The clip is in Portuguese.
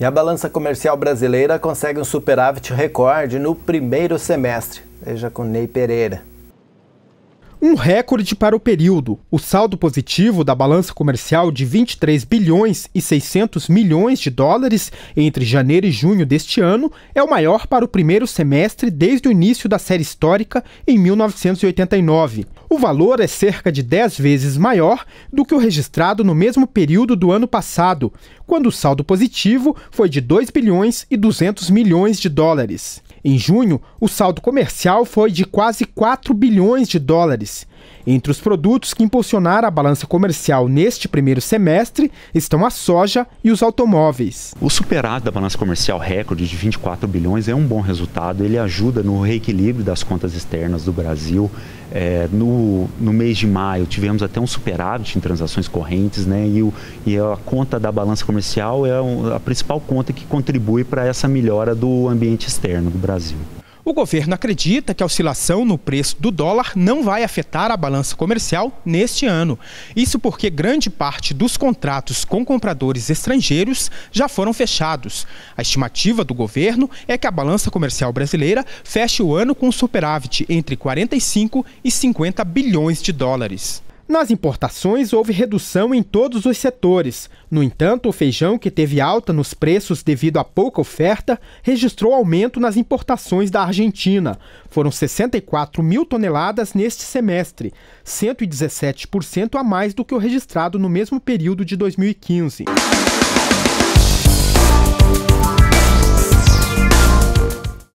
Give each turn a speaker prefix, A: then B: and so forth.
A: E a balança comercial brasileira consegue um superávit recorde no primeiro semestre, veja com Ney Pereira um recorde para o período. O saldo positivo da balança comercial de 23 bilhões e 600 milhões de dólares entre janeiro e junho deste ano é o maior para o primeiro semestre desde o início da série histórica em 1989. O valor é cerca de 10 vezes maior do que o registrado no mesmo período do ano passado, quando o saldo positivo foi de 2 bilhões e 200 milhões de dólares. Em junho, o saldo comercial foi de quase 4 bilhões de dólares. Entre os produtos que impulsionaram a balança comercial neste primeiro semestre estão a soja e os automóveis.
B: O superávit da balança comercial recorde de 24 bilhões é um bom resultado. Ele ajuda no reequilíbrio das contas externas do Brasil. É, no, no mês de maio tivemos até um superávit em transações correntes, né? E, o, e a conta da balança comercial é a principal conta que contribui para essa melhora do ambiente externo do Brasil. Brasil.
A: O governo acredita que a oscilação no preço do dólar não vai afetar a balança comercial neste ano. Isso porque grande parte dos contratos com compradores estrangeiros já foram fechados. A estimativa do governo é que a balança comercial brasileira feche o ano com um superávit entre 45 e 50 bilhões de dólares. Nas importações, houve redução em todos os setores. No entanto, o feijão, que teve alta nos preços devido à pouca oferta, registrou aumento nas importações da Argentina. Foram 64 mil toneladas neste semestre, 117% a mais do que o registrado no mesmo período de 2015.